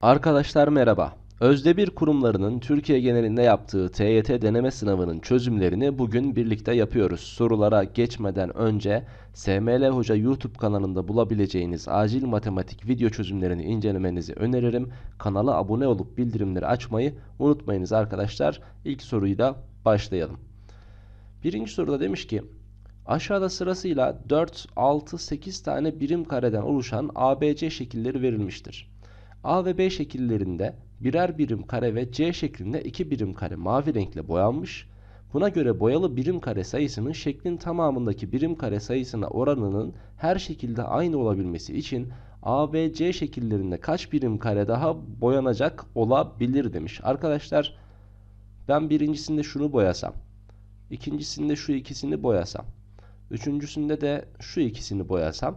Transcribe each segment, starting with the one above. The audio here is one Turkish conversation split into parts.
Arkadaşlar merhaba. Özde bir kurumlarının Türkiye genelinde yaptığı TYT deneme sınavının çözümlerini bugün birlikte yapıyoruz. Sorulara geçmeden önce SML Hoca YouTube kanalında bulabileceğiniz acil matematik video çözümlerini incelemenizi öneririm. Kanala abone olup bildirimleri açmayı unutmayınız arkadaşlar. İlk soruyla başlayalım. Birinci soruda demiş ki Aşağıda sırasıyla 4, 6, 8 tane birim kareden oluşan ABC şekilleri verilmiştir. A ve B şekillerinde birer birim kare ve C şeklinde iki birim kare mavi renkle boyanmış. Buna göre boyalı birim kare sayısının şeklin tamamındaki birim kare sayısına oranının her şekilde aynı olabilmesi için A, B, C şekillerinde kaç birim kare daha boyanacak olabilir demiş. Arkadaşlar ben birincisinde şunu boyasam, ikincisinde şu ikisini boyasam, üçüncüsünde de şu ikisini boyasam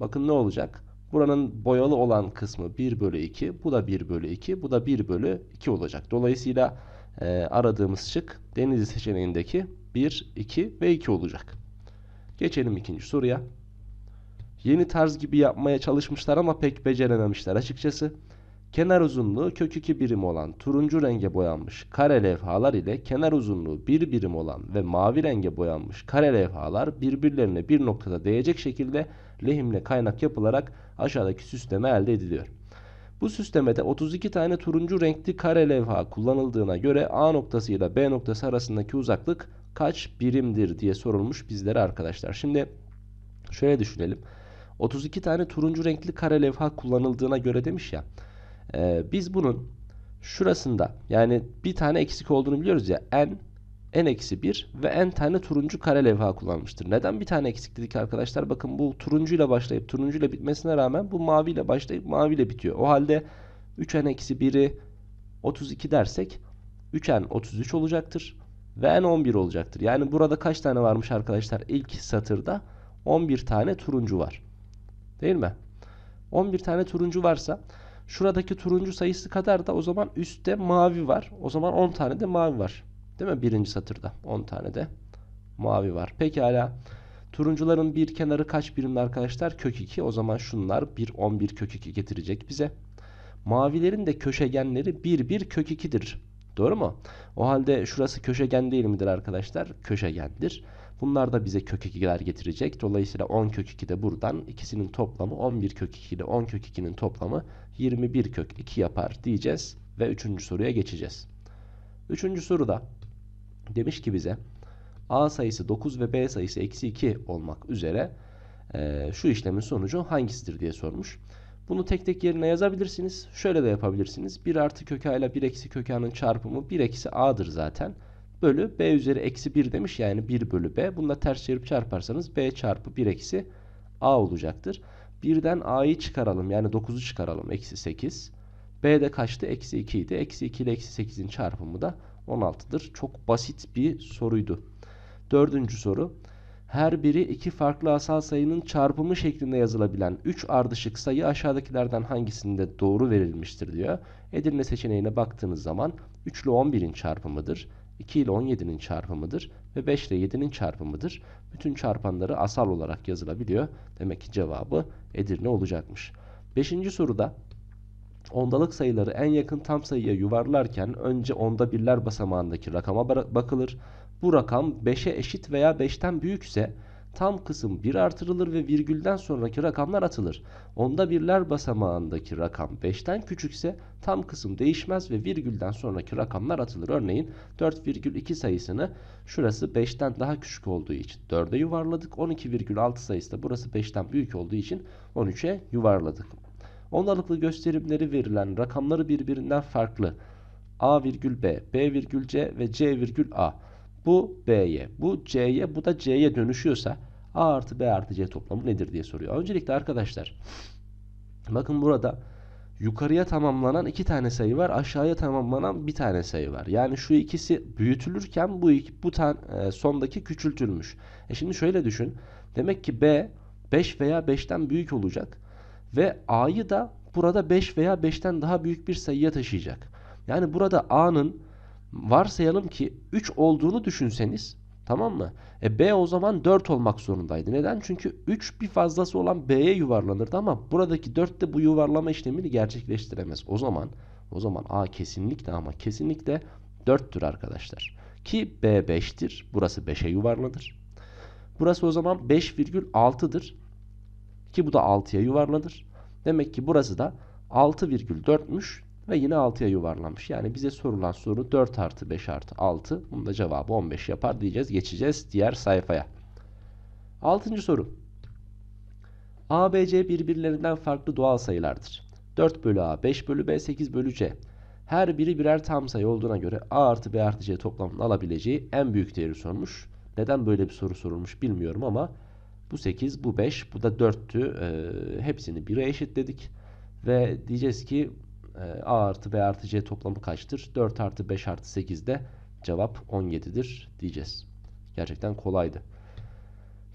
bakın ne olacak? Buranın boyalı olan kısmı 1 bölü 2. Bu da 1 bölü 2. Bu da 1 bölü 2 olacak. Dolayısıyla e, aradığımız şık Denizli seçeneğindeki 1, 2 ve 2 olacak. Geçelim ikinci soruya. Yeni tarz gibi yapmaya çalışmışlar ama pek becerememişler açıkçası. Kenar uzunluğu kök 2 birim olan turuncu renge boyanmış kare levhalar ile kenar uzunluğu 1 birim olan ve mavi renge boyanmış kare levhalar birbirlerine bir noktada değecek şekilde lehimle kaynak yapılarak aşağıdaki süsleme elde ediliyor. Bu süslemede 32 tane turuncu renkli kare levha kullanıldığına göre A noktası ile B noktası arasındaki uzaklık kaç birimdir diye sorulmuş bizlere arkadaşlar. Şimdi şöyle düşünelim. 32 tane turuncu renkli kare levha kullanıldığına göre demiş ya. E, biz bunun şurasında yani bir tane eksik olduğunu biliyoruz ya. N n-1 ve n tane turuncu kare levha kullanmıştır. Neden bir tane eksik dedik arkadaşlar? Bakın bu turuncuyla başlayıp turuncuyla bitmesine rağmen bu maviyle başlayıp maviyle bitiyor. O halde 3n-1'i 32 dersek 3n 33 olacaktır ve n 11 olacaktır. Yani burada kaç tane varmış arkadaşlar? İlk satırda 11 tane turuncu var. Değil mi? 11 tane turuncu varsa şuradaki turuncu sayısı kadar da o zaman üstte mavi var. O zaman 10 tane de mavi var. Değil mi? Birinci satırda 10 tane de mavi var. Pekala. Turuncuların bir kenarı kaç birimli arkadaşlar? Kök 2. O zaman şunlar 1, 11 kök 2 getirecek bize. Mavilerin de köşegenleri 1, 1 kök 2'dir. Doğru mu? O halde şurası köşegen değil midir arkadaşlar? Köşegendir. Bunlar da bize kök 2'ler getirecek. Dolayısıyla 10 kök 2 de buradan. ikisinin toplamı 11 kök 2 ile 10 kök 2'nin toplamı 21 kök 2 yapar diyeceğiz. Ve üçüncü soruya geçeceğiz. Üçüncü soruda Demiş ki bize a sayısı 9 ve b sayısı eksi 2 olmak üzere e, şu işlemin sonucu hangisidir diye sormuş. Bunu tek tek yerine yazabilirsiniz. Şöyle de yapabilirsiniz. 1 artı kök ile 1 eksi kök çarpımı 1 eksi a'dır zaten. Bölü b üzeri eksi 1 demiş yani 1 bölü b. Bunu ters çevirip çarparsanız b çarpı 1 eksi a olacaktır. 1'den a'yı çıkaralım yani 9'u çıkaralım eksi 8. b de kaçtı? Eksi 2 idi. Eksi 2 ile eksi 8'in çarpımı da 16'dır. Çok basit bir soruydu. Dördüncü soru. Her biri iki farklı asal sayının çarpımı şeklinde yazılabilen 3 ardışık sayı aşağıdakilerden hangisinde doğru verilmiştir diyor. Edirne seçeneğine baktığınız zaman 3 ile 11'in çarpımıdır. 2 ile 17'nin çarpımıdır ve 5 ile 7'nin çarpımıdır. Bütün çarpanları asal olarak yazılabiliyor. Demek ki cevabı Edirne olacakmış. Beşinci soruda Ondalık sayıları en yakın tam sayıya yuvarlarken önce onda birler basamağındaki rakama bakılır. Bu rakam 5'e eşit veya 5'ten büyükse tam kısım 1 artırılır ve virgülden sonraki rakamlar atılır. Onda birler basamağındaki rakam 5'ten küçükse tam kısım değişmez ve virgülden sonraki rakamlar atılır. Örneğin 4,2 sayısını şurası 5'ten daha küçük olduğu için 4'e yuvarladık. 12,6 sayısı da burası 5'ten büyük olduğu için 13'e yuvarladık. Onarlıklı gösterimleri verilen rakamları birbirinden farklı. A virgül B, B virgül C ve C virgül A. Bu B'ye, bu C'ye, bu da C'ye dönüşüyorsa A artı B artı C toplamı nedir diye soruyor. Öncelikle arkadaşlar bakın burada yukarıya tamamlanan iki tane sayı var. Aşağıya tamamlanan bir tane sayı var. Yani şu ikisi büyütülürken bu iki, bu tan, e, sondaki küçültülmüş. E şimdi şöyle düşün. Demek ki B 5 veya 5'ten büyük olacak ve a'yı da burada 5 veya 5'ten daha büyük bir sayıya taşıyacak. Yani burada a'nın varsayalım ki 3 olduğunu düşünseniz tamam mı? E b o zaman 4 olmak zorundaydı. Neden? Çünkü 3 bir fazlası olan b'ye yuvarlanırdı ama buradaki 4 de bu yuvarlama işlemini gerçekleştiremez. O zaman o zaman a kesinlikle ama kesinlikle 4'tür arkadaşlar. Ki b 5'tir. Burası 5'e yuvarlanır. Burası o zaman 5,6'dır. Ki bu da 6'ya yuvarlanır. Demek ki burası da 6,4'müş ve yine 6'ya yuvarlanmış. Yani bize sorulan soru 4 artı 5 artı 6. Bunun da cevabı 15 yapar diyeceğiz. Geçeceğiz diğer sayfaya. 6. soru. A, B, C birbirlerinden farklı doğal sayılardır. 4 bölü A, 5 bölü B, 8 bölü C. Her biri birer tam sayı olduğuna göre A artı B artı C toplamının alabileceği en büyük değeri sormuş. Neden böyle bir soru sorulmuş bilmiyorum ama bu 8, bu 5, bu da 4'tü. E, ee, hepsini 1'e eşitledik. Ve diyeceğiz ki e, A artı B artı C toplamı kaçtır? 4 artı 5 artı 8 de cevap 17'dir diyeceğiz. Gerçekten kolaydı.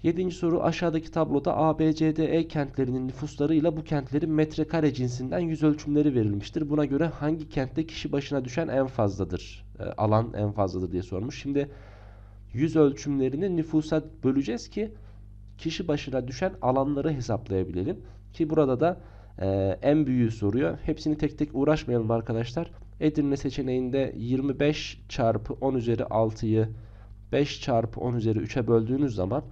7. soru aşağıdaki tabloda A, B, C, D, E kentlerinin nüfuslarıyla bu kentlerin metrekare cinsinden yüz ölçümleri verilmiştir. Buna göre hangi kentte kişi başına düşen en fazladır? E, alan en fazladır diye sormuş. Şimdi yüz ölçümlerini nüfusa böleceğiz ki kişi başına düşen alanları hesaplayabilelim. Ki burada da e, en büyüğü soruyor. Hepsini tek tek uğraşmayalım arkadaşlar. Edirne seçeneğinde 25 çarpı 10 üzeri 6'yı 5 çarpı 10 üzeri 3'e böldüğünüz zaman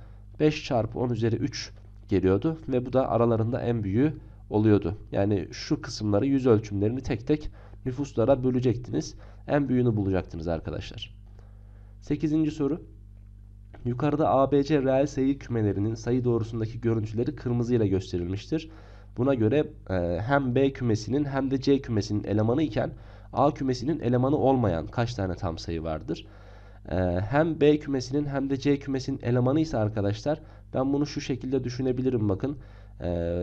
5 çarpı 10 üzeri 3 geliyordu. Ve bu da aralarında en büyüğü oluyordu. Yani şu kısımları yüz ölçümlerini tek tek nüfuslara bölecektiniz. En büyüğünü bulacaktınız arkadaşlar. 8. soru. Yukarıda ABC reel sayı kümelerinin sayı doğrusundaki görüntüleri kırmızı ile gösterilmiştir. Buna göre e, hem B kümesinin hem de C kümesinin elemanı iken A kümesinin elemanı olmayan kaç tane tam sayı vardır? E, hem B kümesinin hem de C kümesinin elemanı ise arkadaşlar ben bunu şu şekilde düşünebilirim bakın. E,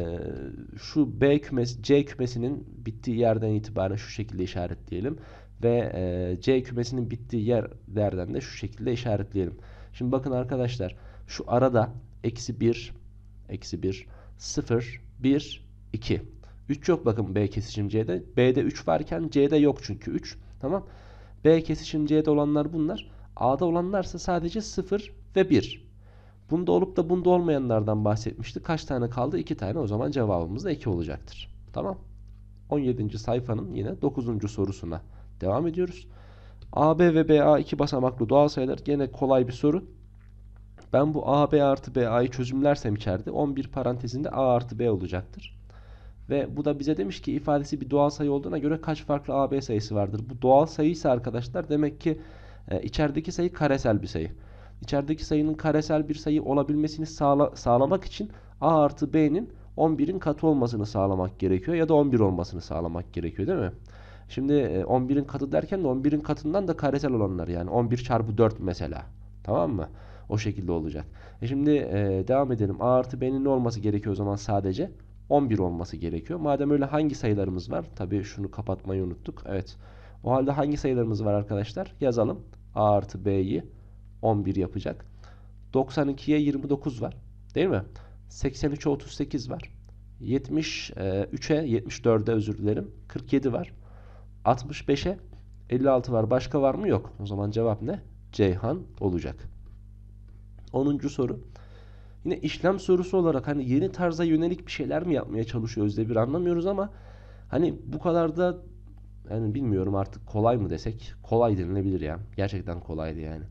şu B kümesi C kümesinin bittiği yerden itibaren şu şekilde işaretleyelim ve e, C kümesinin bittiği yerden de şu şekilde işaretleyelim. Şimdi bakın arkadaşlar şu arada eksi 1, eksi 1, 0, 1, 2. 3 yok bakın B kesişim C'de. B'de 3 varken C'de yok çünkü 3. Tamam. B kesişim C'de olanlar bunlar. A'da olanlarsa sadece 0 ve 1. Bunda olup da bunda olmayanlardan bahsetmiştik. Kaç tane kaldı? 2 tane. O zaman cevabımız da 2 olacaktır. Tamam. 17. sayfanın yine 9. sorusuna devam ediyoruz. AB ve BA iki basamaklı doğal sayılar. Gene kolay bir soru. Ben bu AB artı BA'yı çözümlersem içeride 11 parantezinde A artı B olacaktır. Ve bu da bize demiş ki ifadesi bir doğal sayı olduğuna göre kaç farklı AB sayısı vardır. Bu doğal sayı arkadaşlar demek ki e, içerideki sayı karesel bir sayı. İçerideki sayının karesel bir sayı olabilmesini sağla, sağlamak için A artı B'nin 11'in katı olmasını sağlamak gerekiyor ya da 11 olmasını sağlamak gerekiyor değil mi? Şimdi 11'in e, katı derken de 11'in katından da karesel olanlar yani 11 çarpı 4 mesela. Tamam mı? O şekilde olacak. E şimdi e, devam edelim. A artı B'nin ne olması gerekiyor o zaman sadece? 11 olması gerekiyor. Madem öyle hangi sayılarımız var? Tabii şunu kapatmayı unuttuk. Evet. O halde hangi sayılarımız var arkadaşlar? Yazalım. A artı B'yi 11 yapacak. 92'ye 29 var. Değil mi? 83'e 38 var. 73'e 74'e özür dilerim. 47 var. 65'e 56 var. Başka var mı? Yok. O zaman cevap ne? Ceyhan olacak. 10. soru. Yine işlem sorusu olarak hani yeni tarza yönelik bir şeyler mi yapmaya çalışıyor? diye bir anlamıyoruz ama hani bu kadar da yani bilmiyorum artık kolay mı desek kolay denilebilir ya. Gerçekten kolaydı yani.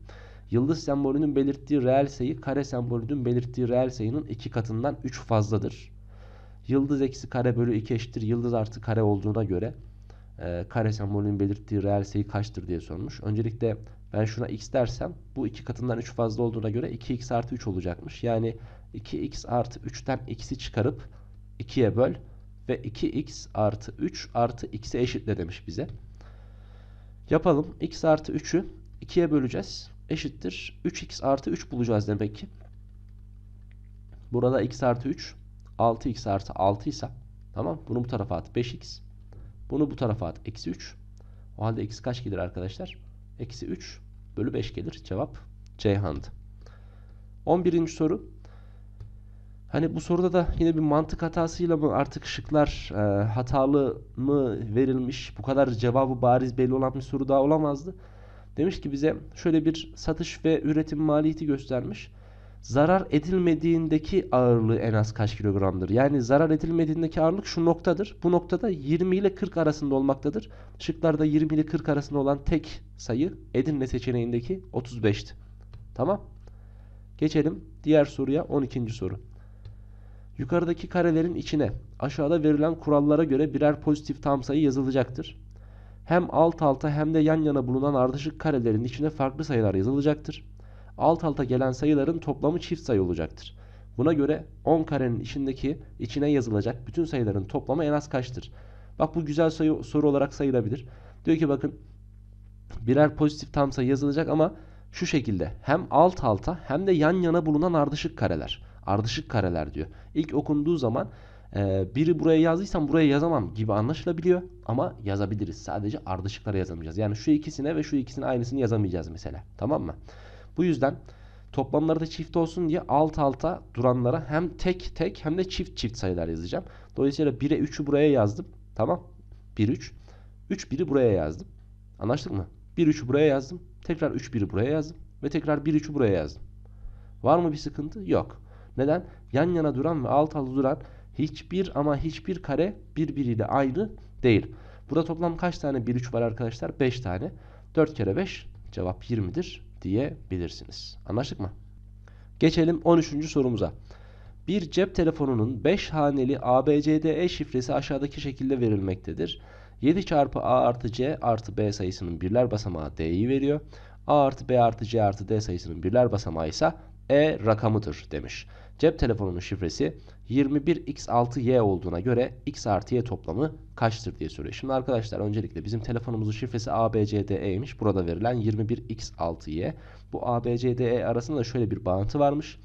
Yıldız sembolünün belirttiği reel sayı kare sembolünün belirttiği reel sayının iki katından 3 fazladır. Yıldız eksi kare bölü 2 eşittir yıldız artı kare olduğuna göre e, kare sembolünün belirttiği reel sayı kaçtır diye sormuş. Öncelikle ben şuna x dersem bu iki katından 3 fazla olduğuna göre 2x artı 3 olacakmış. Yani 2x artı 3'ten x'i çıkarıp 2'ye böl ve 2x artı 3 artı x'e eşitle demiş bize. Yapalım. x artı 3'ü 2'ye böleceğiz. Eşittir. 3x artı 3 bulacağız demek ki. Burada x artı 3 6x artı 6 ise tamam bunu bu tarafa at 5x bunu bu tarafa at. Eksi 3. O halde eksi kaç gelir arkadaşlar? Eksi 3 bölü 5 gelir. Cevap Ceyhan'dı. 11. soru. Hani bu soruda da yine bir mantık hatasıyla mı artık şıklar e, hatalı mı verilmiş bu kadar cevabı bariz belli olan bir soru daha olamazdı. Demiş ki bize şöyle bir satış ve üretim maliyeti göstermiş zarar edilmediğindeki ağırlığı en az kaç kilogramdır? Yani zarar edilmediğindeki ağırlık şu noktadır. Bu noktada 20 ile 40 arasında olmaktadır. Şıklarda 20 ile 40 arasında olan tek sayı Edirne seçeneğindeki 35'ti. Tamam. Geçelim diğer soruya 12. soru. Yukarıdaki karelerin içine aşağıda verilen kurallara göre birer pozitif tam sayı yazılacaktır. Hem alt alta hem de yan yana bulunan ardışık karelerin içine farklı sayılar yazılacaktır alt alta gelen sayıların toplamı çift sayı olacaktır. Buna göre 10 karenin içindeki içine yazılacak bütün sayıların toplamı en az kaçtır? Bak bu güzel sayı, soru olarak sayılabilir. Diyor ki bakın birer pozitif tam sayı yazılacak ama şu şekilde hem alt alta hem de yan yana bulunan ardışık kareler. Ardışık kareler diyor. İlk okunduğu zaman e, biri buraya yazdıysam buraya yazamam gibi anlaşılabiliyor ama yazabiliriz. Sadece ardışıklara yazamayacağız. Yani şu ikisine ve şu ikisine aynısını yazamayacağız mesela. Tamam mı? Bu yüzden toplamları da çift olsun diye alt alta duranlara hem tek tek hem de çift çift sayılar yazacağım. Dolayısıyla 1'e 3'ü buraya yazdım. Tamam. 1 3. 3 1'i buraya yazdım. Anlaştık mı? 1 3'ü buraya yazdım. Tekrar 3 1'i buraya yazdım. Ve tekrar 1 3'ü buraya yazdım. Var mı bir sıkıntı? Yok. Neden? Yan yana duran ve alt alta duran hiçbir ama hiçbir kare birbiriyle aynı değil. Burada toplam kaç tane 1 3 var arkadaşlar? 5 tane. 4 kere 5 cevap 20'dir diyebilirsiniz. Anlaştık mı? Geçelim 13. sorumuza. Bir cep telefonunun 5 haneli ABCDE şifresi aşağıdaki şekilde verilmektedir. 7 çarpı A artı C artı B sayısının birler basamağı D'yi veriyor. A artı B artı C artı D sayısının birler basamağı ise E rakamıdır demiş. Cep telefonunun şifresi 21x6y olduğuna göre x artı y toplamı kaçtır diye soruyor. Şimdi arkadaşlar öncelikle bizim telefonumuzun şifresi abcde'ymiş. Burada verilen 21x6y. Bu abcde arasında şöyle bir bağıntı varmış.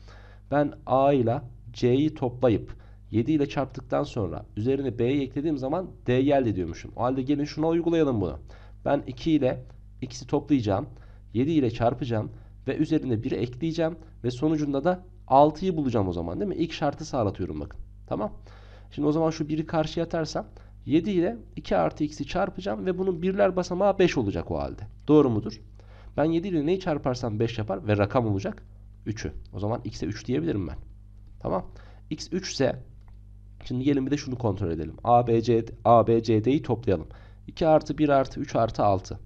Ben a ile c'yi toplayıp 7 ile çarptıktan sonra üzerine b'yi eklediğim zaman D geldi diyormuşum. O halde gelin şuna uygulayalım bunu. Ben 2 ile x'i toplayacağım. 7 ile çarpacağım ve üzerine 1'i ekleyeceğim ve sonucunda da 6'yı bulacağım o zaman değil mi? İlk şartı sağlatıyorum bakın. Tamam. Şimdi o zaman şu 1'i karşıya atarsam 7 ile 2 artı x'i çarpacağım ve bunun birler basamağı 5 olacak o halde. Doğru mudur? Ben 7 ile neyi çarparsam 5 yapar ve rakam olacak 3'ü. O zaman x'e 3 diyebilirim ben. Tamam. x 3 ise şimdi gelin bir de şunu kontrol edelim. A, B, C, A, B, C, D'yi toplayalım. 2 artı 1 artı 3 artı 6.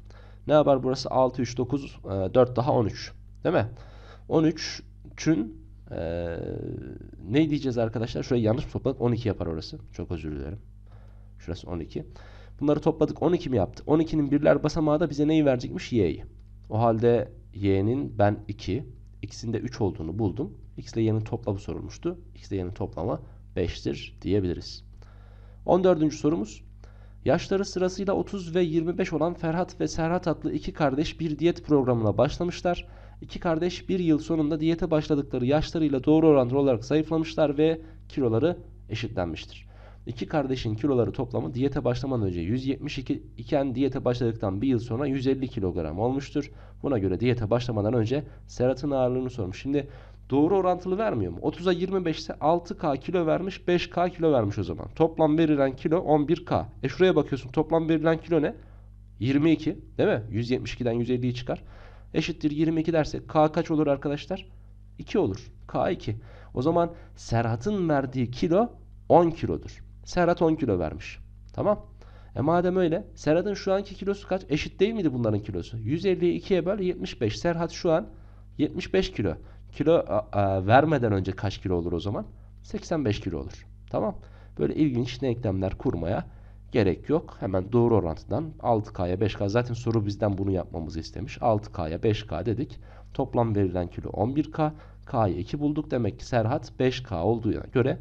Ne haber burası? 6, 3, 9, 4 daha 13. Değil mi? 13'ün ee, ne diyeceğiz arkadaşlar? Şurayı yanlış mı topladık? 12 yapar orası. Çok özür dilerim. Şurası 12. Bunları topladık. 12 mi yaptı? 12'nin birler basamağı da bize neyi verecekmiş? Y'yi. O halde y'nin ben 2, x'in de 3 olduğunu buldum. x ile y'nin toplamı sorulmuştu. x ile y'nin toplama 5'tir diyebiliriz. 14. sorumuz. Yaşları sırasıyla 30 ve 25 olan Ferhat ve Serhat adlı iki kardeş bir diyet programına başlamışlar. İki kardeş bir yıl sonunda diyete başladıkları yaşlarıyla doğru orantılı olarak zayıflamışlar ve kiloları eşitlenmiştir. İki kardeşin kiloları toplamı diyete başlamadan önce 172 iken diyete başladıktan bir yıl sonra 150 kilogram olmuştur. Buna göre diyete başlamadan önce Serhat'ın ağırlığını sormuş. Şimdi doğru orantılı vermiyor mu? 30'a 25 ise 6K kilo vermiş 5K kilo vermiş o zaman. Toplam verilen kilo 11K. E şuraya bakıyorsun toplam verilen kilo ne? 22 değil mi? 172'den 150'yi çıkar eşittir 22 derse K kaç olur arkadaşlar? 2 olur. K 2. O zaman Serhat'ın verdiği kilo 10 kilodur. Serhat 10 kilo vermiş. Tamam. E madem öyle Serhat'ın şu anki kilosu kaç? Eşit değil miydi bunların kilosu? 150'yi 2'ye böl 75. Serhat şu an 75 kilo. Kilo a, vermeden önce kaç kilo olur o zaman? 85 kilo olur. Tamam. Böyle ilginç denklemler kurmaya Gerek yok. Hemen doğru orantıdan 6K'ya 5K. Zaten soru bizden bunu yapmamızı istemiş. 6K'ya 5K dedik. Toplam verilen kilo 11K. K'yı 2 bulduk. Demek ki Serhat 5K olduğuna göre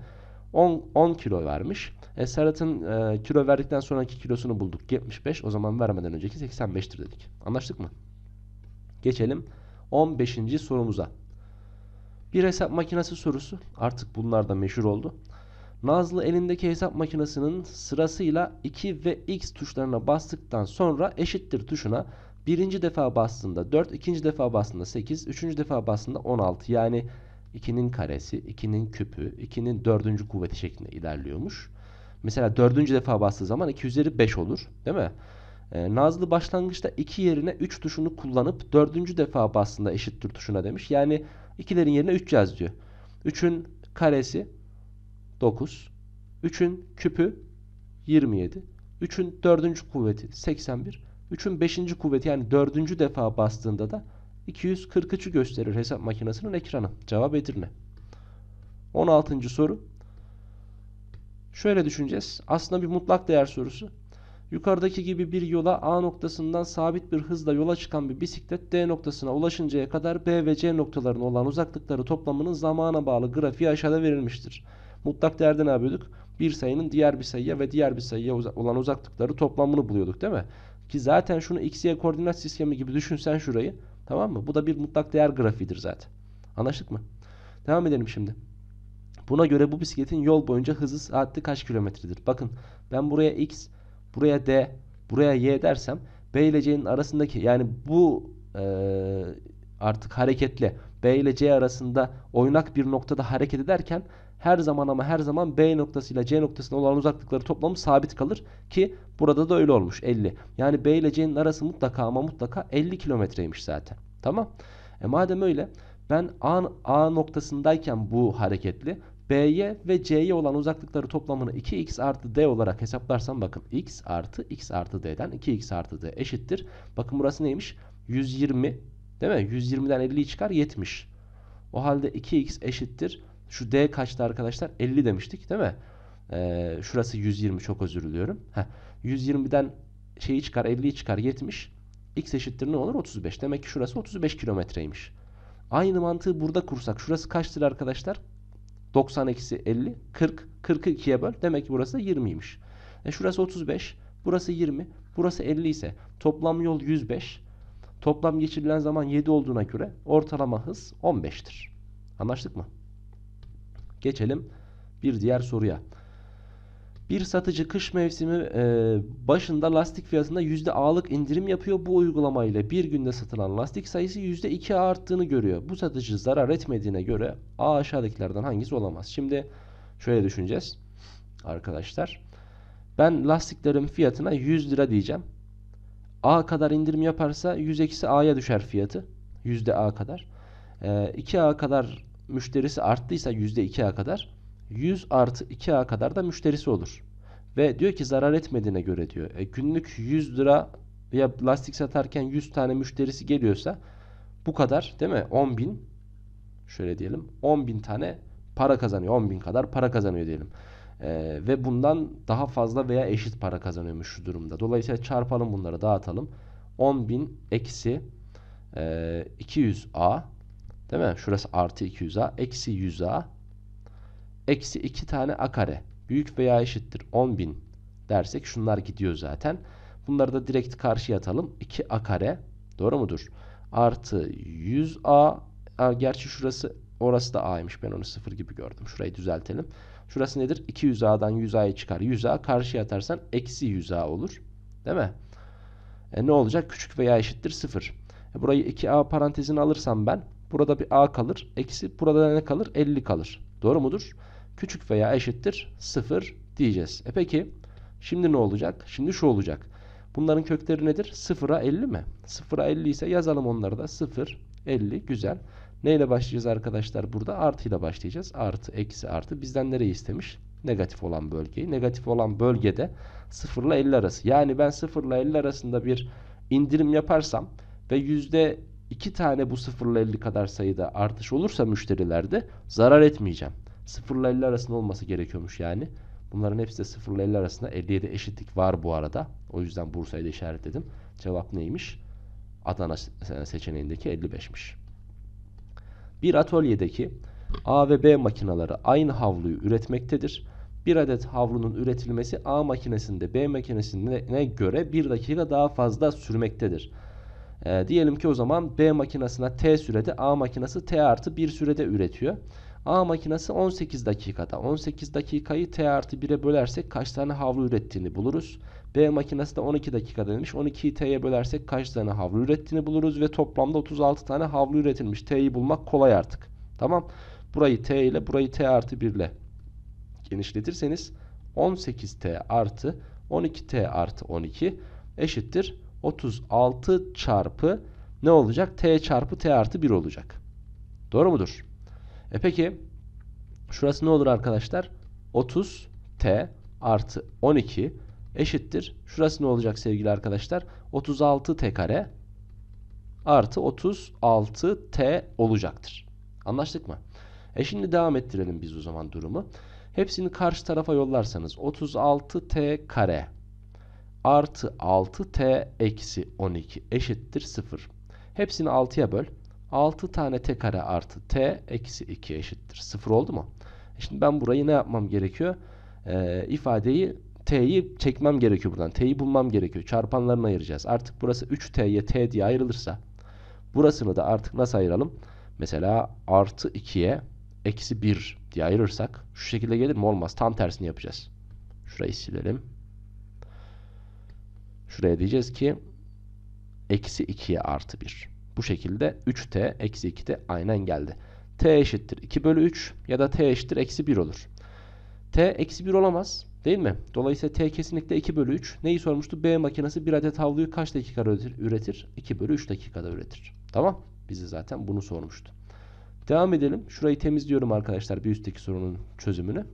10, 10 kilo vermiş. E, Serhat'ın e, kilo verdikten sonraki kilosunu bulduk. 75. O zaman vermeden önceki 85'tir dedik. Anlaştık mı? Geçelim 15. sorumuza. Bir hesap makinesi sorusu. Artık bunlar da meşhur oldu. Nazlı elindeki hesap makinesinin sırasıyla 2 ve X tuşlarına bastıktan sonra eşittir tuşuna birinci defa bastığında 4, ikinci defa bastığında 8, üçüncü defa bastığında 16. Yani 2'nin karesi, 2'nin küpü, 2'nin dördüncü kuvveti şeklinde ilerliyormuş. Mesela dördüncü defa bastığı zaman 2 üzeri 5 olur değil mi? Ee, Nazlı başlangıçta 2 yerine 3 tuşunu kullanıp dördüncü defa bastığında eşittir tuşuna demiş. Yani 2'lerin yerine 3 yaz diyor. 3'ün karesi 9. 3'ün küpü 27. 3'ün dördüncü kuvveti 81. 3'ün beşinci kuvveti yani dördüncü defa bastığında da 243'ü gösterir hesap makinesinin ekranı. Cevap Edirne. 16. soru. Şöyle düşüneceğiz. Aslında bir mutlak değer sorusu. Yukarıdaki gibi bir yola A noktasından sabit bir hızla yola çıkan bir bisiklet D noktasına ulaşıncaya kadar B ve C noktalarına olan uzaklıkları toplamının zamana bağlı grafiği aşağıda verilmiştir. Mutlak değerde ne yapıyorduk? Bir sayının diğer bir sayıya ve diğer bir sayıya olan uzaklıkları toplamını buluyorduk değil mi? Ki zaten şunu x, y koordinat sistemi gibi düşünsen şurayı. Tamam mı? Bu da bir mutlak değer grafiğidir zaten. Anlaştık mı? Devam edelim şimdi. Buna göre bu bisikletin yol boyunca hızı saatte kaç kilometredir? Bakın ben buraya x, buraya d, buraya y dersem B ile C'nin arasındaki yani bu e, artık hareketle B ile C arasında oynak bir noktada hareket ederken her zaman ama her zaman B noktasıyla C noktasına olan uzaklıkları toplamı sabit kalır ki burada da öyle olmuş 50. Yani B ile C'nin arası mutlaka ama mutlaka 50 kilometreymiş zaten. Tamam. E madem öyle ben A, A noktasındayken bu hareketli B'ye ve C'ye olan uzaklıkları toplamını 2x artı d olarak hesaplarsam bakın x artı x artı d'den 2x artı d eşittir. Bakın burası neymiş? 120 değil mi? 120'den 50'yi çıkar 70. O halde 2x eşittir şu D kaçtı arkadaşlar? 50 demiştik değil mi? Ee, şurası 120 çok özür diliyorum. Heh, 120'den şeyi çıkar 50'yi çıkar 70. X eşittir ne olur? 35. Demek ki şurası 35 kilometreymiş. Aynı mantığı burada kursak. Şurası kaçtır arkadaşlar? 90 eksi 50. 40. 40'ı 2'ye böl. Demek ki burası da 20'ymiş. E şurası 35. Burası 20. Burası 50 ise toplam yol 105. Toplam geçirilen zaman 7 olduğuna göre ortalama hız 15'tir. Anlaştık mı? Geçelim bir diğer soruya. Bir satıcı kış mevsimi e, başında lastik fiyatında %A'lık indirim yapıyor. Bu uygulamayla bir günde satılan lastik sayısı %2 arttığını görüyor. Bu satıcı zarar etmediğine göre A aşağıdakilerden hangisi olamaz? Şimdi şöyle düşüneceğiz arkadaşlar. Ben lastiklerin fiyatına 100 lira diyeceğim. A kadar indirim yaparsa 100 eksi A'ya düşer fiyatı. %A kadar. E, 2A kadar müşterisi arttıysa %2'ye kadar 100 artı a kadar da müşterisi olur. Ve diyor ki zarar etmediğine göre diyor. E, günlük 100 lira ya lastik satarken 100 tane müşterisi geliyorsa bu kadar değil mi? 10 bin şöyle diyelim 10 bin tane para kazanıyor. 10 bin kadar para kazanıyor diyelim. Ee, ve bundan daha fazla veya eşit para kazanıyormuş şu durumda. Dolayısıyla çarpalım bunları dağıtalım. 10 bin eksi e, 200A Değil mi? Şurası artı 200A. Eksi 100A. Eksi 2 tane A kare. Büyük veya eşittir 10.000 dersek şunlar gidiyor zaten. Bunları da direkt karşıya atalım. 2 A kare. Doğru mudur? Artı 100A. A, gerçi şurası orası da A'ymış. Ben onu sıfır gibi gördüm. Şurayı düzeltelim. Şurası nedir? 200A'dan 100A'ya çıkar. 100A karşıya atarsan eksi 100A olur. Değil mi? E ne olacak? Küçük veya eşittir 0. E burayı 2A parantezine alırsam ben Burada bir a kalır. Eksi burada ne kalır? 50 kalır. Doğru mudur? Küçük veya eşittir 0 diyeceğiz. E peki şimdi ne olacak? Şimdi şu olacak. Bunların kökleri nedir? 0'a 50 mi? 0'a 50 ise yazalım onları da. 0, 50 güzel. Neyle başlayacağız arkadaşlar? Burada artıyla başlayacağız. Artı, eksi, artı. Bizden nereyi istemiş? Negatif olan bölgeyi. Negatif olan bölgede 0 ile 50 arası. Yani ben 0 ile 50 arasında bir indirim yaparsam ve yüzde 2 tane bu 050 kadar sayıda artış olursa müşterilerde zarar etmeyeceğim. 050 arasında olması gerekiyormuş yani. Bunların hepsi de 050 arasında 57 eşitlik var bu arada. O yüzden Bursa'yı da işaretledim. Cevap neymiş? Adana seçeneğindeki 55'miş. Bir atölyedeki A ve B makinaları aynı havluyu üretmektedir. Bir adet havlunun üretilmesi A makinesinde B makinesine göre 1 dakika daha fazla sürmektedir. E, diyelim ki o zaman B makinesine T sürede A makinesi T artı 1 sürede üretiyor. A makinesi 18 dakikada. 18 dakikayı T artı 1'e bölersek kaç tane havlu ürettiğini buluruz. B makinesi de 12 dakikada demiş. 12'yi T'ye bölersek kaç tane havlu ürettiğini buluruz ve toplamda 36 tane havlu üretilmiş. T'yi bulmak kolay artık. Tamam. Burayı T ile burayı T artı 1 ile genişletirseniz 18T artı 12T artı 12 eşittir 36 çarpı ne olacak? T çarpı T artı 1 olacak. Doğru mudur? E peki şurası ne olur arkadaşlar? 30 T artı 12 eşittir. Şurası ne olacak sevgili arkadaşlar? 36 T kare artı 36 T olacaktır. Anlaştık mı? E şimdi devam ettirelim biz o zaman durumu. Hepsini karşı tarafa yollarsanız 36T kare artı 6t eksi 12 eşittir 0. Hepsini 6'ya böl. 6 tane t kare artı t eksi 2 eşittir. 0 oldu mu? E şimdi ben burayı ne yapmam gerekiyor? Ee, ifadeyi t'yi çekmem gerekiyor buradan. T'yi bulmam gerekiyor. Çarpanlarını ayıracağız. Artık burası 3t'ye t diye ayrılırsa burasını da artık nasıl ayıralım? Mesela artı 2'ye eksi 1 diye ayırırsak şu şekilde gelir mi? Olmaz. Tam tersini yapacağız. Şurayı silelim. Şuraya diyeceğiz ki eksi 2'ye artı 1. Bu şekilde 3t eksi 2 de aynen geldi. t eşittir 2 bölü 3 ya da t eşittir eksi 1 olur. t eksi 1 olamaz değil mi? Dolayısıyla t kesinlikle 2 bölü 3. Neyi sormuştu? B makinesi bir adet havluyu kaç dakikada üretir? 2 bölü 3 dakikada üretir. Tamam. Bizi zaten bunu sormuştu. Devam edelim. Şurayı temizliyorum arkadaşlar bir üstteki sorunun çözümünü.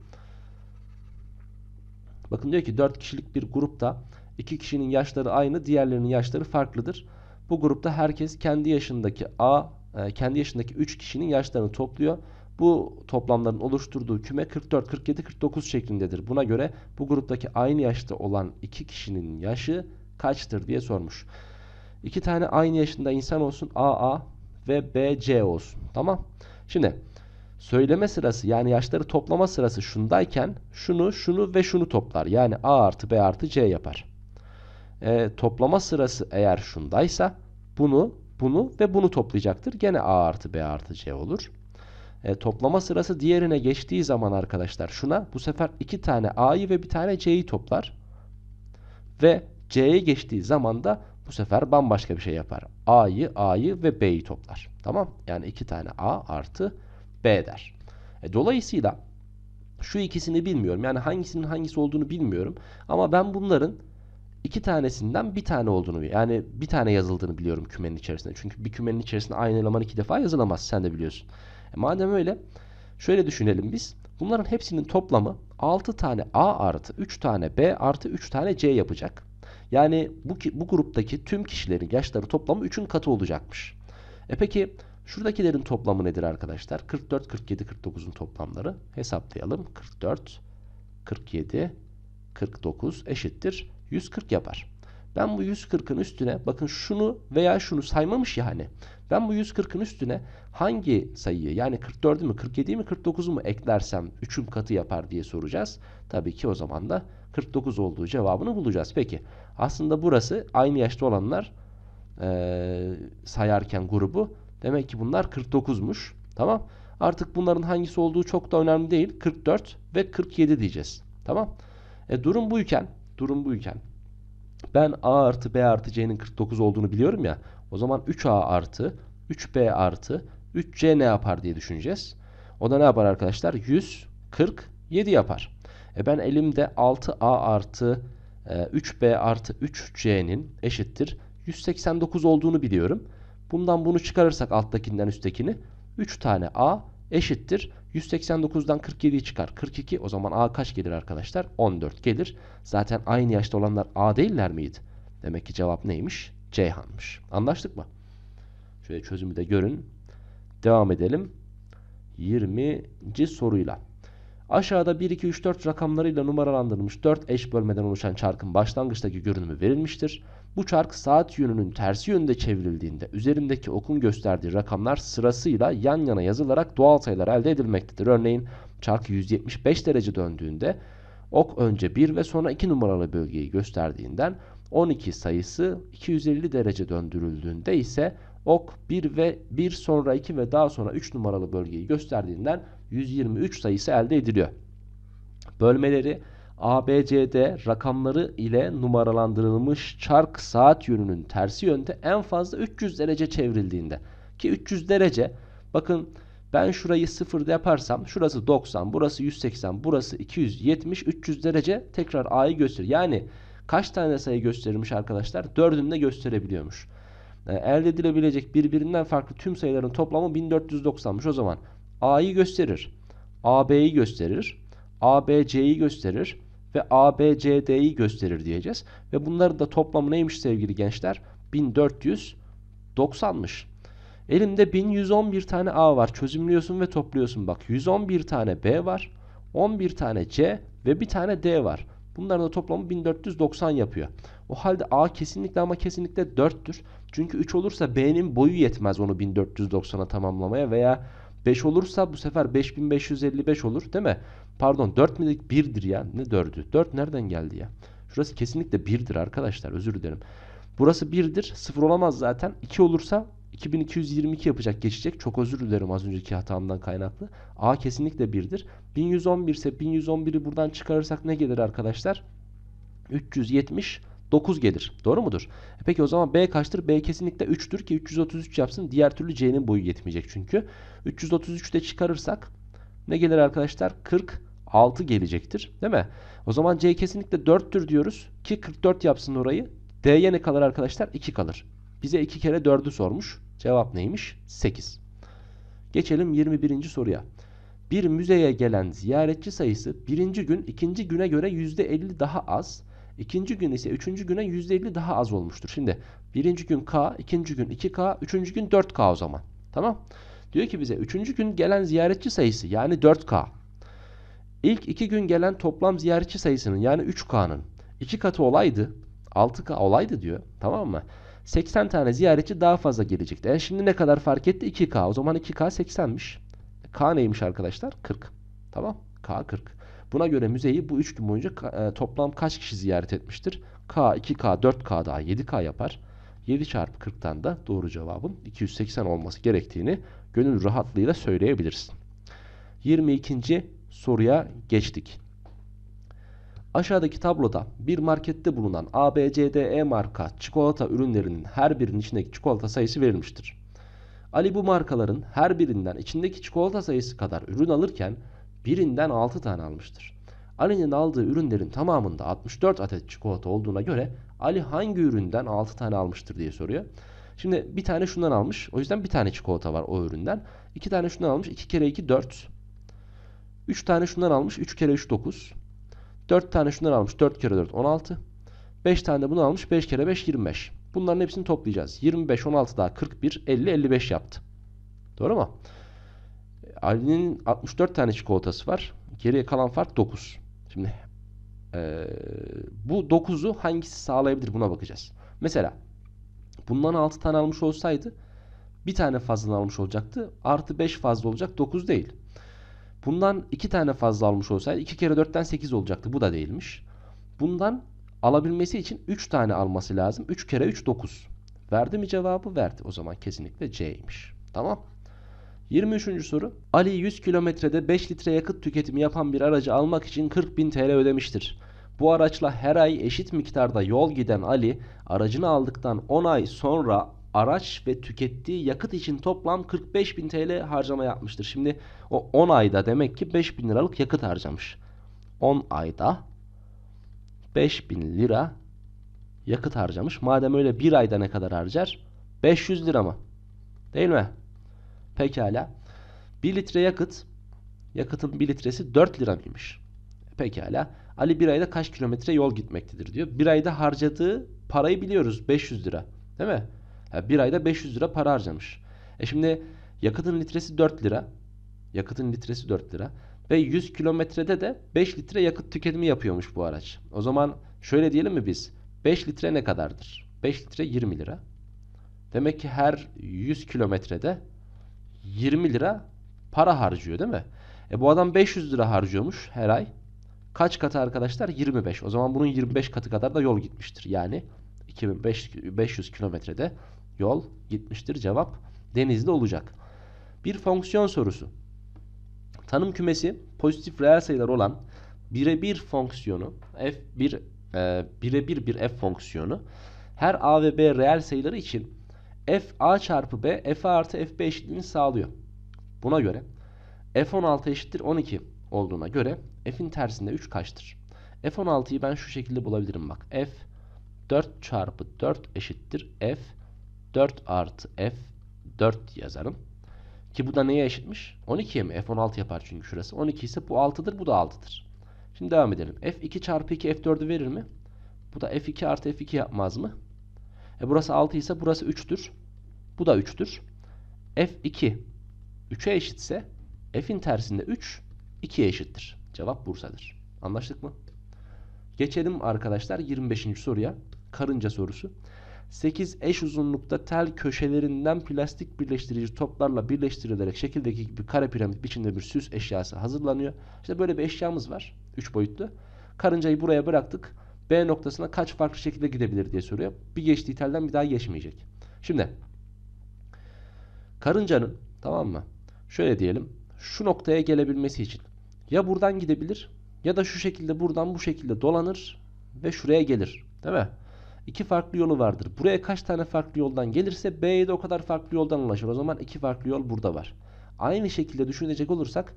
Bakın diyor ki 4 kişilik bir grupta İki kişinin yaşları aynı, diğerlerinin yaşları farklıdır. Bu grupta herkes kendi yaşındaki A, e, kendi yaşındaki 3 kişinin yaşlarını topluyor. Bu toplamların oluşturduğu küme 44, 47, 49 şeklindedir. Buna göre bu gruptaki aynı yaşta olan iki kişinin yaşı kaçtır diye sormuş. İki tane aynı yaşında insan olsun AA ve BC olsun. Tamam. Şimdi söyleme sırası yani yaşları toplama sırası şundayken şunu, şunu ve şunu toplar. Yani A artı B artı C yapar e, toplama sırası eğer şundaysa bunu, bunu ve bunu toplayacaktır. Gene A artı B artı C olur. E, toplama sırası diğerine geçtiği zaman arkadaşlar şuna bu sefer iki tane A'yı ve bir tane C'yi toplar. Ve C'ye geçtiği zaman da bu sefer bambaşka bir şey yapar. A'yı, A'yı ve B'yi toplar. Tamam Yani iki tane A artı B der. E, dolayısıyla şu ikisini bilmiyorum. Yani hangisinin hangisi olduğunu bilmiyorum. Ama ben bunların iki tanesinden bir tane olduğunu yani bir tane yazıldığını biliyorum kümenin içerisinde. Çünkü bir kümenin içerisinde aynı eleman iki defa yazılamaz sen de biliyorsun. E madem öyle şöyle düşünelim biz. Bunların hepsinin toplamı 6 tane A artı 3 tane B artı 3 tane C yapacak. Yani bu, bu gruptaki tüm kişilerin yaşları toplamı 3'ün katı olacakmış. E peki şuradakilerin toplamı nedir arkadaşlar? 44, 47, 49'un toplamları hesaplayalım. 44, 47, 49 eşittir 140 yapar. Ben bu 140'ın üstüne bakın şunu veya şunu saymamış yani. Ben bu 140'ın üstüne hangi sayıyı yani 44'ü mü 47'yi mi 49'u mu eklersem 3'ün katı yapar diye soracağız. Tabii ki o zaman da 49 olduğu cevabını bulacağız. Peki aslında burası aynı yaşta olanlar e, sayarken grubu demek ki bunlar 49'muş. Tamam artık bunların hangisi olduğu çok da önemli değil 44 ve 47 diyeceğiz. Tamam e, durum buyken Durum buyken ben A artı B artı C'nin 49 olduğunu biliyorum ya. O zaman 3A artı 3B artı 3C ne yapar diye düşüneceğiz. O da ne yapar arkadaşlar? 147 yapar. E ben elimde 6A artı 3B e, artı 3C'nin eşittir 189 olduğunu biliyorum. Bundan bunu çıkarırsak alttakinden üsttekini 3 tane A eşittir 189'dan 47 çıkar. 42 o zaman A kaç gelir arkadaşlar? 14 gelir. Zaten aynı yaşta olanlar A değiller miydi? Demek ki cevap neymiş? Ceyhan'mış. Anlaştık mı? Şöyle çözümü de görün. Devam edelim. 20. soruyla. Aşağıda 1, 2, 3, 4 rakamlarıyla numaralandırılmış 4 eş bölmeden oluşan çarkın başlangıçtaki görünümü verilmiştir. Bu çark saat yönünün tersi yönde çevrildiğinde üzerindeki okun gösterdiği rakamlar sırasıyla yan yana yazılarak doğal sayılar elde edilmektedir. Örneğin çark 175 derece döndüğünde ok önce 1 ve sonra 2 numaralı bölgeyi gösterdiğinden 12 sayısı 250 derece döndürüldüğünde ise ok 1 ve 1 sonra 2 ve daha sonra 3 numaralı bölgeyi gösterdiğinden 123 sayısı elde ediliyor. Bölmeleri ABCD rakamları ile numaralandırılmış çark saat yönünün tersi yönde en fazla 300 derece çevrildiğinde ki 300 derece bakın ben şurayı 0 yaparsam şurası 90, burası 180, burası 270, 300 derece tekrar A'yı gösterir. Yani kaç tane sayı gösterilmiş arkadaşlar? Dördünü de gösterebiliyormuş. Yani ee, elde edilebilecek birbirinden farklı tüm sayıların toplamı 1490'mış o zaman. A'yı gösterir. AB'yi gösterir. ABC'yi gösterir ve ABCD'yi gösterir diyeceğiz. Ve bunların da toplamı neymiş sevgili gençler? 1490'mış. Elimde 1111 tane A var. Çözümlüyorsun ve topluyorsun. Bak 111 tane B var. 11 tane C ve bir tane D var. Bunların da toplamı 1490 yapıyor. O halde A kesinlikle ama kesinlikle 4'tür. Çünkü 3 olursa B'nin boyu yetmez onu 1490'a tamamlamaya veya 5 olursa bu sefer 5555 olur değil mi? Pardon 4 milik 1'dir ya. Ne 4'ü? 4 nereden geldi ya? Şurası kesinlikle 1'dir arkadaşlar. Özür dilerim. Burası 1'dir. 0 olamaz zaten. 2 olursa 2222 yapacak geçecek. Çok özür dilerim az önceki hatamdan kaynaklı. A kesinlikle 1'dir. 1111 ise 1111'i buradan çıkarırsak ne gelir arkadaşlar? 379 gelir. Doğru mudur? E peki o zaman B kaçtır? B kesinlikle 3'tür ki 333 yapsın. Diğer türlü C'nin boyu yetmeyecek çünkü. 333'te çıkarırsak ne gelir arkadaşlar? 40 6 gelecektir. Değil mi? O zaman C kesinlikle 4'tür diyoruz. Ki 44 yapsın orayı. D'ye ne kalır arkadaşlar? 2 kalır. Bize 2 kere 4'ü sormuş. Cevap neymiş? 8. Geçelim 21. soruya. Bir müzeye gelen ziyaretçi sayısı birinci gün ikinci güne göre %50 daha az. İkinci gün ise üçüncü güne %50 daha az olmuştur. Şimdi birinci gün K, ikinci gün 2K, üçüncü gün 4K o zaman. Tamam. Diyor ki bize üçüncü gün gelen ziyaretçi sayısı yani 4K. İlk iki gün gelen toplam ziyaretçi sayısının yani 3K'nın iki katı olaydı 6K olaydı diyor tamam mı? 80 tane ziyaretçi daha fazla gelecekti. E şimdi ne kadar fark etti? 2K. O zaman 2K 80'miş. K neymiş arkadaşlar? 40. Tamam. K 40. Buna göre müzeyi bu 3 gün boyunca e, toplam kaç kişi ziyaret etmiştir? K, 2K, 4K daha 7K yapar. 7 çarpı 40'tan da doğru cevabın 280 olması gerektiğini gönül rahatlığıyla söyleyebilirsin. 22 soruya geçtik. Aşağıdaki tabloda bir markette bulunan ABCDE marka çikolata ürünlerinin her birinin içindeki çikolata sayısı verilmiştir. Ali bu markaların her birinden içindeki çikolata sayısı kadar ürün alırken birinden 6 tane almıştır. Ali'nin aldığı ürünlerin tamamında 64 adet çikolata olduğuna göre Ali hangi üründen 6 tane almıştır diye soruyor. Şimdi bir tane şundan almış. O yüzden bir tane çikolata var o üründen. İki tane şundan almış. 2 kere 2 4. 3 tane şundan almış. 3 kere 3 9. 4 tane şundan almış. 4 kere 4 16. 5 tane de bunu almış. 5 kere 5 25. Bunların hepsini toplayacağız. 25 16 daha 41 50 55 yaptı. Doğru mu? Ali'nin 64 tane çikolatası var. Geriye kalan fark 9. Şimdi e, bu 9'u hangisi sağlayabilir buna bakacağız. Mesela bundan 6 tane almış olsaydı bir tane fazla almış olacaktı. Artı 5 fazla olacak 9 değil. Bundan 2 tane fazla almış olsaydı 2 kere 4'ten 8 olacaktı. Bu da değilmiş. Bundan alabilmesi için 3 tane alması lazım. 3 kere 3 9. Verdi mi cevabı? Verdi. O zaman kesinlikle C'ymiş. Tamam. 23. soru. Ali 100 kilometrede 5 litre yakıt tüketimi yapan bir aracı almak için 40 bin TL ödemiştir. Bu araçla her ay eşit miktarda yol giden Ali aracını aldıktan 10 ay sonra araç ve tükettiği yakıt için toplam 45.000 TL harcama yapmıştır. Şimdi o 10 ayda demek ki 5.000 liralık yakıt harcamış. 10 ayda 5000 lira yakıt harcamış. Madem öyle bir ayda ne kadar harcar? 500 lira mı? Değil mi? Pekala. 1 litre yakıt. Yakıtın 1 litresi 4 lira mıymış? Pekala. Ali bir ayda kaç kilometre yol gitmektedir diyor. Bir ayda harcadığı parayı biliyoruz. 500 lira. Değil mi? Yani bir ayda 500 lira para harcamış. E şimdi yakıtın litresi 4 lira. Yakıtın litresi 4 lira. Ve 100 kilometrede de 5 litre yakıt tüketimi yapıyormuş bu araç. O zaman şöyle diyelim mi biz? 5 litre ne kadardır? 5 litre 20 lira. Demek ki her 100 kilometrede 20 lira para harcıyor değil mi? E bu adam 500 lira harcıyormuş her ay. Kaç katı arkadaşlar? 25. O zaman bunun 25 katı kadar da yol gitmiştir. Yani 2500 kilometrede yol gitmiştir. Cevap denizde olacak. Bir fonksiyon sorusu. Tanım kümesi pozitif reel sayılar olan birebir fonksiyonu f1 e, birebir bir f fonksiyonu her a ve b reel sayıları için f a çarpı b f a artı f b eşitliğini sağlıyor. Buna göre f16 eşittir 12 olduğuna göre f'in tersinde 3 kaçtır? f16'yı ben şu şekilde bulabilirim bak. f 4 çarpı 4 eşittir f 4 artı f 4 yazarım. Ki bu da neye eşitmiş? 12'ye mi? F 16 yapar çünkü şurası. 12 ise bu 6'dır bu da 6'dır. Şimdi devam edelim. F2 çarpı 2 F4'ü verir mi? Bu da F2 artı F2 yapmaz mı? E burası 6 ise burası 3'tür. Bu da 3'tür. F2 3'e eşitse F'in tersinde 3 2'ye eşittir. Cevap Bursa'dır. Anlaştık mı? Geçelim arkadaşlar 25. soruya. Karınca sorusu. 8 eş uzunlukta tel köşelerinden plastik birleştirici toplarla birleştirilerek şekildeki gibi kare piramit biçimde bir süs eşyası hazırlanıyor. İşte böyle bir eşyamız var. 3 boyutlu. Karıncayı buraya bıraktık. B noktasına kaç farklı şekilde gidebilir diye soruyor. Bir geçtiği telden bir daha geçmeyecek. Şimdi karıncanın tamam mı? Şöyle diyelim. Şu noktaya gelebilmesi için ya buradan gidebilir ya da şu şekilde buradan bu şekilde dolanır ve şuraya gelir. Değil mi? iki farklı yolu vardır. Buraya kaç tane farklı yoldan gelirse B'ye de o kadar farklı yoldan ulaşır. O zaman iki farklı yol burada var. Aynı şekilde düşünecek olursak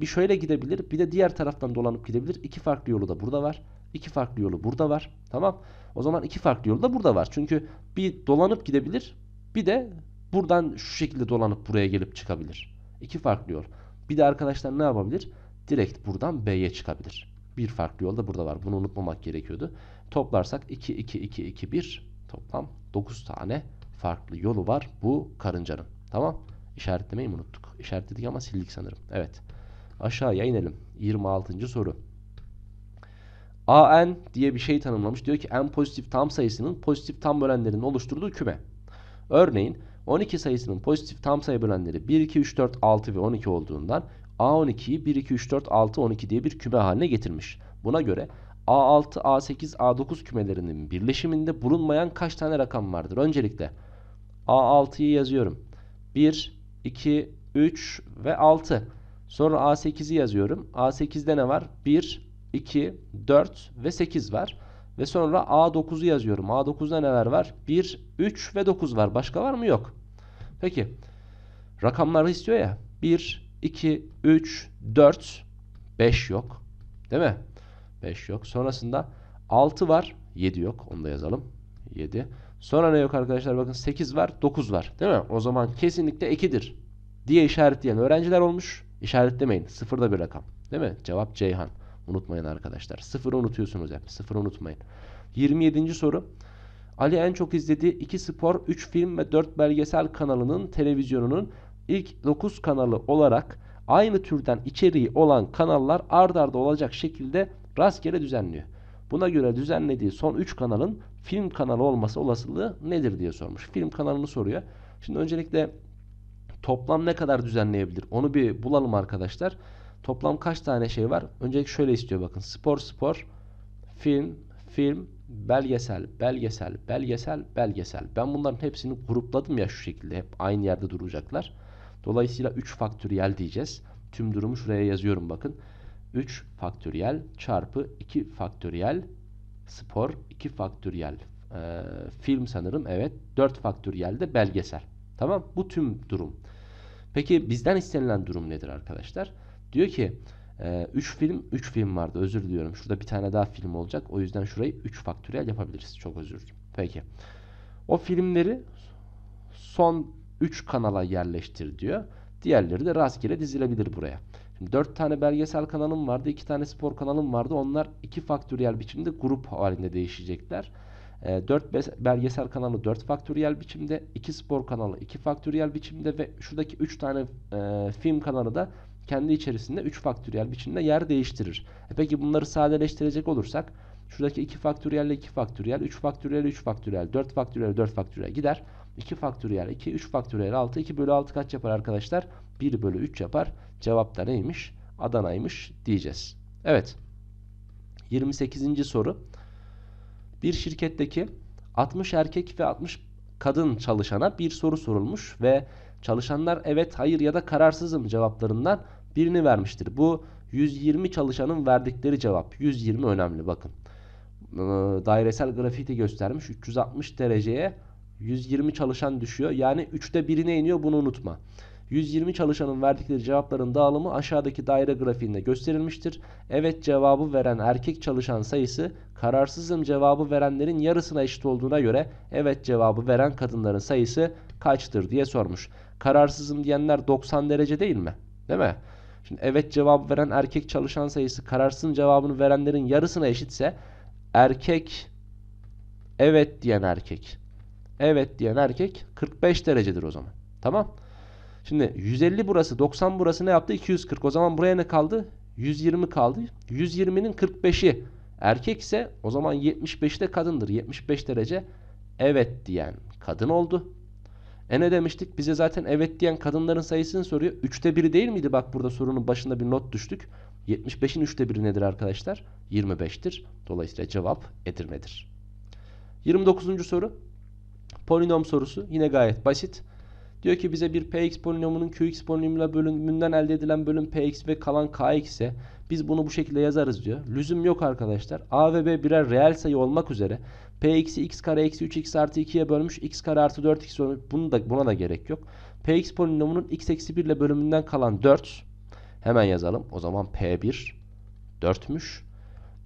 bir şöyle gidebilir bir de diğer taraftan dolanıp gidebilir. İki farklı yolu da burada var. İki farklı yolu burada var. Tamam. O zaman iki farklı yolu da burada var. Çünkü bir dolanıp gidebilir bir de buradan şu şekilde dolanıp buraya gelip çıkabilir. İki farklı yol. Bir de arkadaşlar ne yapabilir? Direkt buradan B'ye çıkabilir. Bir farklı yol da burada var. Bunu unutmamak gerekiyordu. Toplarsak 2, 2, 2, 2, 1 toplam 9 tane farklı yolu var bu karıncanın. Tamam. İşaretlemeyi unuttuk. İşaretledik ama sildik sanırım. Evet. Aşağıya inelim. 26. soru. AN diye bir şey tanımlamış. Diyor ki n pozitif tam sayısının pozitif tam bölenlerinin oluşturduğu küme. Örneğin 12 sayısının pozitif tam sayı bölenleri 1, 2, 3, 4, 6 ve 12 olduğundan A12'yi 1, 2, 3, 4, 6, 12 diye bir küme haline getirmiş. Buna göre A6, A8, A9 kümelerinin birleşiminde bulunmayan kaç tane rakam vardır? Öncelikle A6'yı yazıyorum. 1, 2, 3 ve 6. Sonra A8'i yazıyorum. A8'de ne var? 1, 2, 4 ve 8 var. Ve sonra A9'u yazıyorum. A9'da neler var? 1, 3 ve 9 var. Başka var mı? Yok. Peki. Rakamları istiyor ya. 1, 2, 3, 4, 5 yok. Değil mi? 5 yok. Sonrasında 6 var. 7 yok. Onu da yazalım. 7. Sonra ne yok arkadaşlar? Bakın 8 var. 9 var. Değil mi? O zaman kesinlikle 2'dir. Diye işaretleyen öğrenciler olmuş. İşaretlemeyin. Sıfır da bir rakam. Değil mi? Cevap Ceyhan. Unutmayın arkadaşlar. Sıfırı unutuyorsunuz hep. Sıfırı unutmayın. 27. soru. Ali en çok izlediği 2 spor, 3 film ve 4 belgesel kanalının televizyonunun ilk 9 kanalı olarak aynı türden içeriği olan kanallar ardarda olacak şekilde rastgele düzenliyor. Buna göre düzenlediği son 3 kanalın film kanalı olması olasılığı nedir diye sormuş. Film kanalını soruyor. Şimdi öncelikle toplam ne kadar düzenleyebilir? Onu bir bulalım arkadaşlar. Toplam kaç tane şey var? Öncelikle şöyle istiyor bakın. Spor spor, film, film, belgesel, belgesel, belgesel, belgesel. Ben bunların hepsini grupladım ya şu şekilde. Hep aynı yerde duracaklar. Dolayısıyla 3 faktöriyel diyeceğiz. Tüm durumu şuraya yazıyorum bakın. 3 faktöriyel çarpı 2 faktöriyel spor 2 faktöriyel e, film sanırım evet 4 faktöriyel de belgesel. Tamam bu tüm durum. Peki bizden istenilen durum nedir arkadaşlar? Diyor ki 3 e, film 3 film vardı özür diliyorum. Şurada bir tane daha film olacak. O yüzden şurayı 3 faktöriyel yapabiliriz. Çok özür dilerim. Peki. O filmleri son 3 kanala yerleştir diyor. Diğerleri de rastgele dizilebilir buraya. Şimdi 4 tane belgesel kanalım vardı, 2 tane spor kanalım vardı. Onlar iki faktöriyel biçimde grup halinde değişecekler. 4 ee, belgesel kanalı 4 faktöriyel biçimde, 2 spor kanalı 2 faktöriyel biçimde ve şuradaki 3 tane e, film kanalı da kendi içerisinde 3 faktöriyel biçimde yer değiştirir. E peki bunları sadeleştirecek olursak şuradaki 2 faktöriyel ile 2 faktöriyel, 3 faktöriyel 3 faktöriyel, 4 faktöriyel 4 faktöriyel gider. 2 faktöriyel 2, 3 faktöriyel 6, 2 bölü 6 kaç yapar arkadaşlar? 1 bölü 3 yapar. Cevap da neymiş? Adana'ymış diyeceğiz. Evet. 28. soru. Bir şirketteki 60 erkek ve 60 kadın çalışana bir soru sorulmuş ve çalışanlar evet, hayır ya da kararsızım cevaplarından birini vermiştir. Bu 120 çalışanın verdikleri cevap. 120 önemli bakın. Ee, dairesel grafiği göstermiş. 360 dereceye 120 çalışan düşüyor. Yani 3'te birine iniyor bunu unutma. 120 çalışanın verdikleri cevapların dağılımı aşağıdaki daire grafiğinde gösterilmiştir. Evet cevabı veren erkek çalışan sayısı kararsızım cevabı verenlerin yarısına eşit olduğuna göre evet cevabı veren kadınların sayısı kaçtır diye sormuş. Kararsızım diyenler 90 derece değil mi? Değil mi? Şimdi evet cevabı veren erkek çalışan sayısı kararsızım cevabını verenlerin yarısına eşitse erkek evet diyen erkek evet diyen erkek 45 derecedir o zaman. Tamam? Şimdi 150 burası 90 burası ne yaptı? 240. O zaman buraya ne kaldı? 120 kaldı. 120'nin 45'i erkek ise o zaman 75 de kadındır. 75 derece evet diyen kadın oldu. E ne demiştik? Bize zaten evet diyen kadınların sayısını soruyor. Üçte biri değil miydi? Bak burada sorunun başında bir not düştük. 75'in üçte biri nedir arkadaşlar? 25'tir. Dolayısıyla cevap Edirne'dir. 29. soru. Polinom sorusu. Yine gayet basit. Diyor ki bize bir px polinomunun qx polinomuyla bölümünden elde edilen bölüm px ve kalan kx ise biz bunu bu şekilde yazarız diyor. Lüzum yok arkadaşlar. A ve B birer reel sayı olmak üzere px'i x kare eksi 3x artı 2'ye bölmüş x kare artı 4x olmuş. Bunu da, buna da gerek yok. px polinomunun x eksi 1 ile bölümünden kalan 4 hemen yazalım. O zaman p1 4'müş.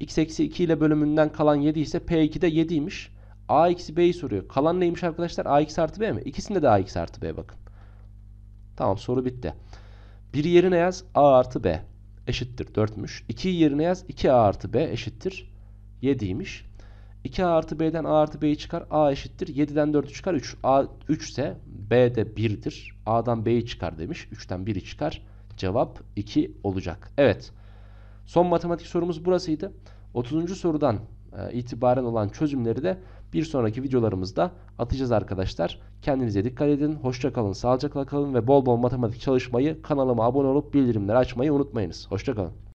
x eksi 2 ile bölümünden kalan 7 ise p2 de 7'ymiş. A eksi B'yi soruyor. Kalan neymiş arkadaşlar? A eksi artı B mi? İkisinde de A eksi artı B bakın. Tamam soru bitti. Bir yerine yaz A artı B eşittir 4'müş. 2'yi yerine yaz 2A artı B eşittir 7'ymiş. 2A artı B'den A artı B'yi çıkar. A eşittir. 7'den 4'ü çıkar 3. A 3 ise B 1'dir. A'dan B'yi çıkar demiş. 3'ten 1'i çıkar. Cevap 2 olacak. Evet. Son matematik sorumuz burasıydı. 30. sorudan e, itibaren olan çözümleri de bir sonraki videolarımızda atacağız arkadaşlar. Kendinize dikkat edin. Hoşçakalın, sağlıcakla kalın ve bol bol matematik çalışmayı, kanalıma abone olup bildirimleri açmayı unutmayınız. Hoşçakalın.